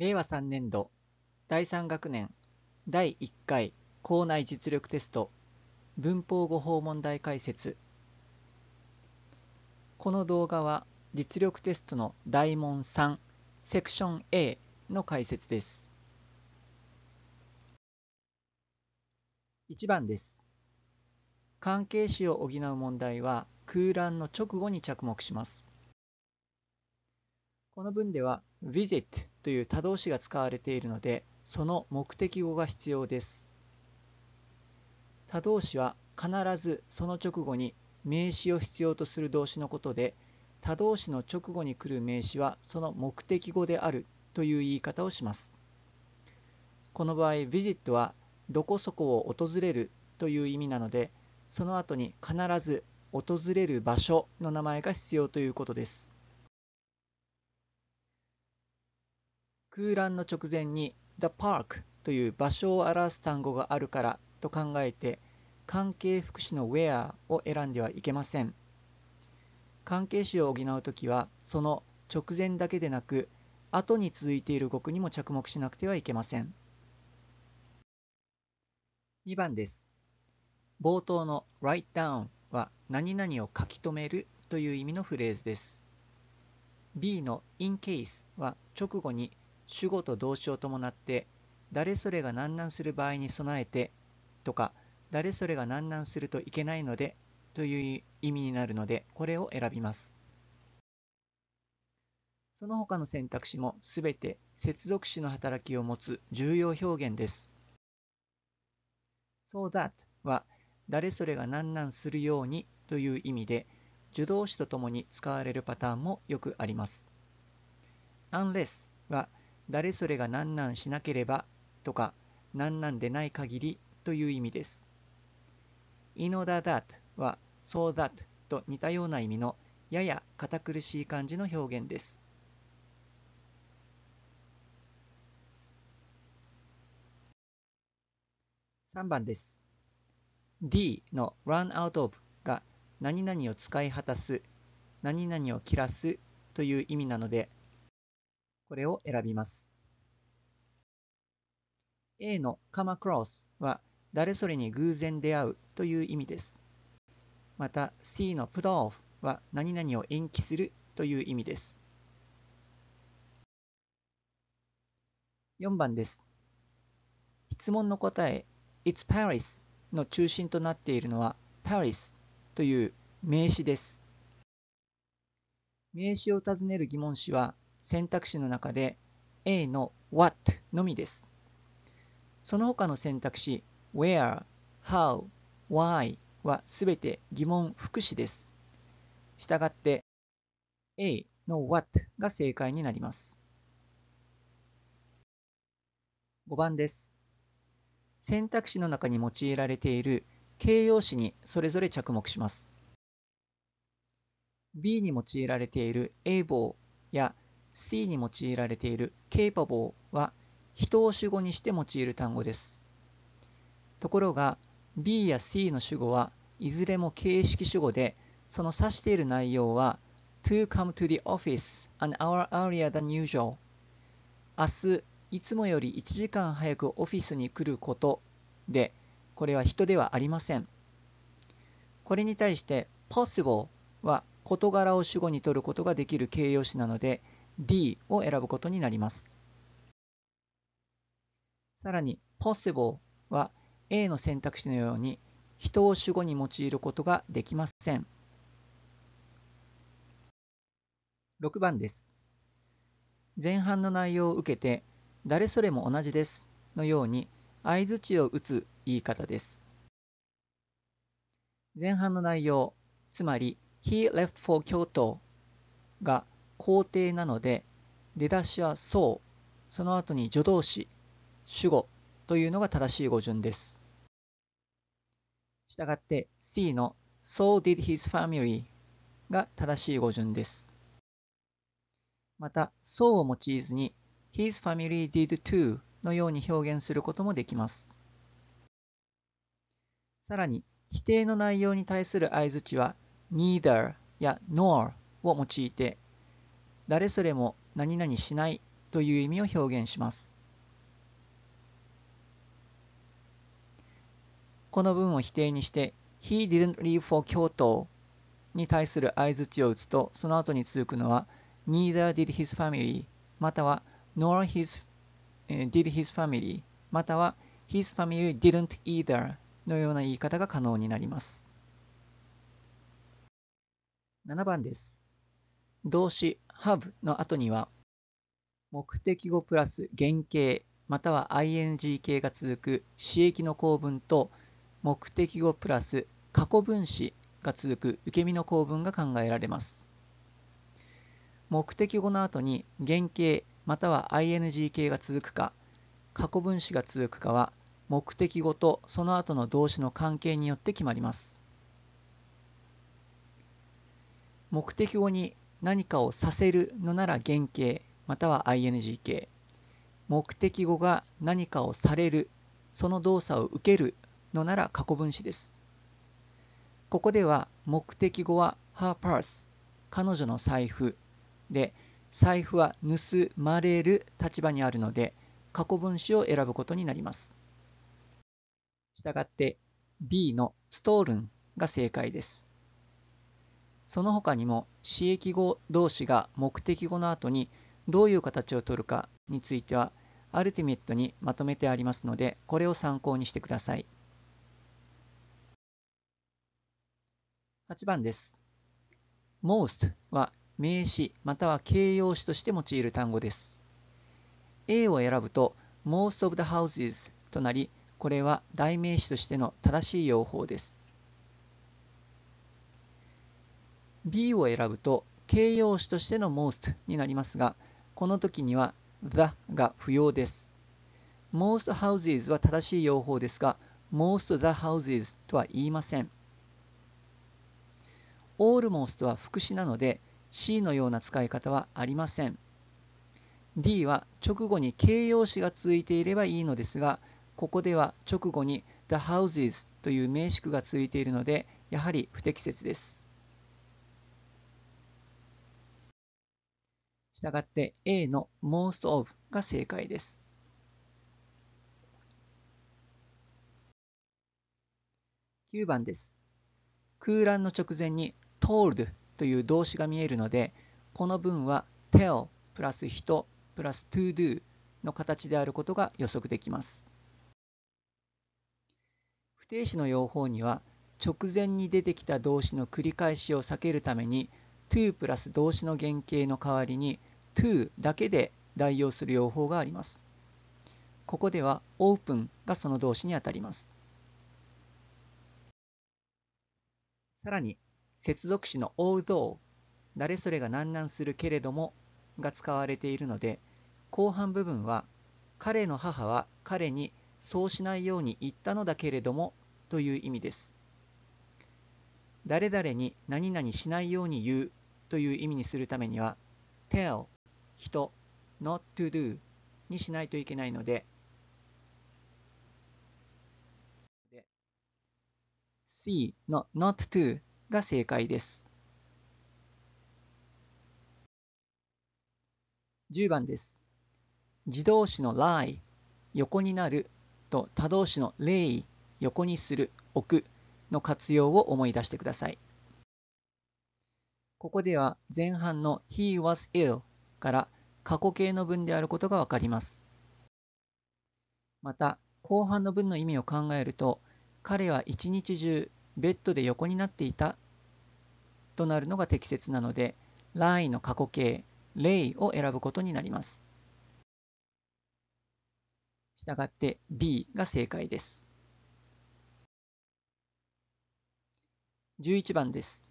令和3年度第3学年第1回校内実力テスト文法語法問題解説この動画は実力テストの大問3セクション A の解説です1番です関係詞を補う問題は空欄の直後に着目しますこの文では visit という他動詞が使われているので、その目的語が必要です。他動詞は必ずその直後に名詞を必要とする動詞のことで、他動詞の直後に来る名詞はその目的語であるという言い方をします。この場合、visit はどこそこを訪れるという意味なので、その後に必ず訪れる場所の名前が必要ということです。空欄の直前に The Park という場所を表す単語があるからと考えて関係副詞の Where を選んではいけません。関係詞を補うときはその直前だけでなく後に続いている語句にも着目しなくてはいけません。2番です。冒頭の Write down は何々を書き留めるという意味のフレーズです。B の in case は直後に主語と動詞を伴って誰それが難難する場合に備えてとか誰それが難難するといけないのでという意味になるのでこれを選びます。その他の選択肢もすべて接続詞の働きを持つ重要表現です。So that は誰それが難難するようにという意味で助動詞とともに使われるパターンもよくあります。unless は誰それが何なんしなければとか何なんでない限りという意味です。in order that は so that と似たような意味のやや堅苦しい感じの表現です。3番です。D の run out of が何々を使い果たす、何々を切らすという意味なので、これを選びます。A の come across は誰それに偶然出会うという意味です。また C の put off は何々を延期するという意味です。4番です。質問の答え It's Paris の中心となっているのは Paris という名詞です。名詞を尋ねる疑問詞は選択肢の中で A の what のみです。その他の選択肢 where, how, why はすべて疑問副詞です。したがって A の what が正解になります。5番です。選択肢の中に用いられている形容詞にそれぞれ着目します。B に用いられている able や C に用いられている capable は人を主語にして用いる単語です。ところが B や C の主語はいずれも形式主語でその指している内容は to come to the office an hour earlier than usual 明日いつもより1時間早くオフィスに来ることでこれは人ではありませんこれに対して possible は事柄を主語にとることができる形容詞なので D を選ぶことになります。さらに possible は A の選択肢のように人を主語に用いることができません。6番です。前半の内容を受けて誰それも同じですのように相づちを打つ言い方です。前半の内容、つまり He left for Kyoto が肯定なので出だしは「そう」その後に助動詞主語というのが正しい語順です。したがって C の So did his family が正しい語順です。また、So を用いずに His family did too のように表現することもできます。さらに、否定の内容に対する相づちは Neither や Nor を用いて誰それも何々しないという意味を表現します。この文を否定にして He didn't leave for Kyoto に対する相槌を打つとその後に続くのは Neither did his family または Nor his,、えー、did his family または His family didn't either のような言い方が可能になります7番です動詞 have の後には、目的語プラス原型または ing 形が続く詞液の構文と目的語プラス過去分詞が続く受け身の構文が考えられます。目的語の後に原型または ing 形が続くか過去分詞が続くかは目的語とその後の動詞の関係によって決まります。目的語に何かをさせるのなら原型または ing 形目的語が何かをされるその動作を受けるのなら過去分詞ですここでは目的語は her purse 彼女の財布で財布は盗まれる立場にあるので過去分詞を選ぶことになりますしたがって B のストールンが正解ですその他にも使役語同士が目的語の後にどういう形を取るかについてはアルティメットにまとめてありますのでこれを参考にしてください8番です most は名詞または形容詞として用いる単語です A を選ぶと most of the houses となりこれは代名詞としての正しい用法です B を選ぶと形容詞としての most になりますが、この時には the が不要です。most houses は正しい用法ですが、most the houses とは言いません。almost は副詞なので C のような使い方はありません。D は直後に形容詞が続いていればいいのですが、ここでは直後に the houses という名詞句が続いているので、やはり不適切です。したがって A の most of が正解です。9番です。空欄の直前に told という動詞が見えるので、この文は tell プラス人プラス to do の形であることが予測できます。不定詞の用法には、直前に出てきた動詞の繰り返しを避けるために to プラス動詞の原型の代わりに to だけで代用する用法があります。ここでは open がその動詞にあたります。さらに、接続詞の although 誰それが難難するけれどもが使われているので、後半部分は彼の母は彼にそうしないように言ったのだけれどもという意味です。誰々に何々しないように言うという意味にするためには tell 人 not to do にしないといけないので C の not to が正解です10番です自動詞の lie 横になると他動詞の lay 横にする置くの活用を思い出してくださいここでは前半の he was ill から過去形の文であることがわかります。また、後半の文の意味を考えると、彼は一日中ベッドで横になっていたとなるのが適切なので、ライの過去形、レイを選ぶことになります。したがって B が正解です。11番です。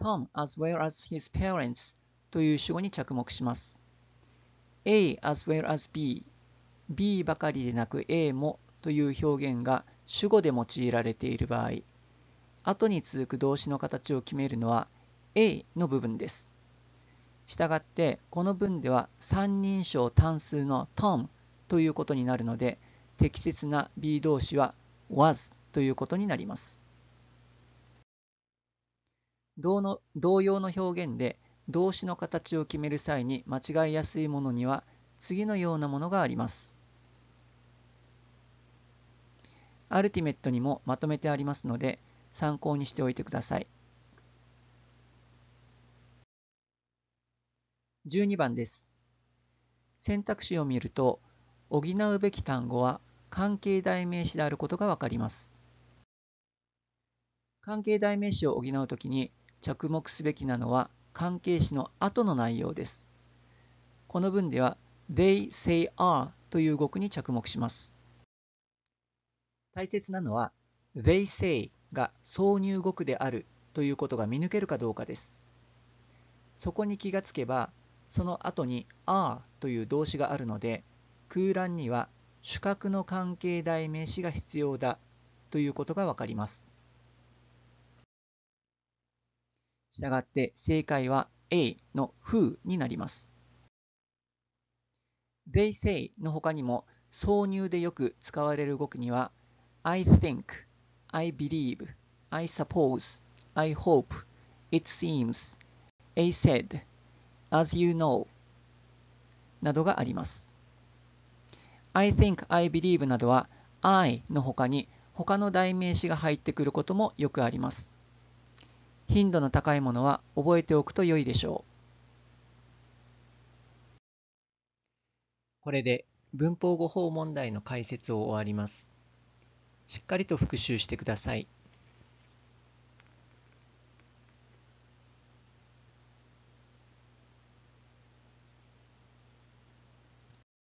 Tom, as well as his parents, という主語に着目します。A as well as B、B ばかりでなく A もという表現が主語で用いられている場合、後に続く動詞の形を決めるのは A の部分です。したがってこの文では三人称単数の Tom ということになるので適切な B 動詞は was ということになります。同の同様の表現で動詞の形を決める際に間違いやすいものには次のようなものがあります。アルティメットにもまとめてありますので参考にしておいてください。12番です。選択肢を見ると補うべき単語は関係代名詞であることがわかります。関係代名詞を補うときに着目すべきなのは関係詞の後の内容です。この文では they say are という語句に着目します。大切なのは they say が挿入語句であるということが見抜けるかどうかです。そこに気がつけばその後に are という動詞があるので空欄には主格の関係代名詞が必要だということがわかります。したがって正解は A の Who になります。They say の他にも挿入でよく使われる語句には I think, I believe, I suppose, I hope, it seems, A said, as you know などがあります。I think, I believe などは I の他に他の代名詞が入ってくることもよくあります。頻度の高いものは覚えておくと良いでしょう。これで文法語法問題の解説を終わります。しっかりと復習してください。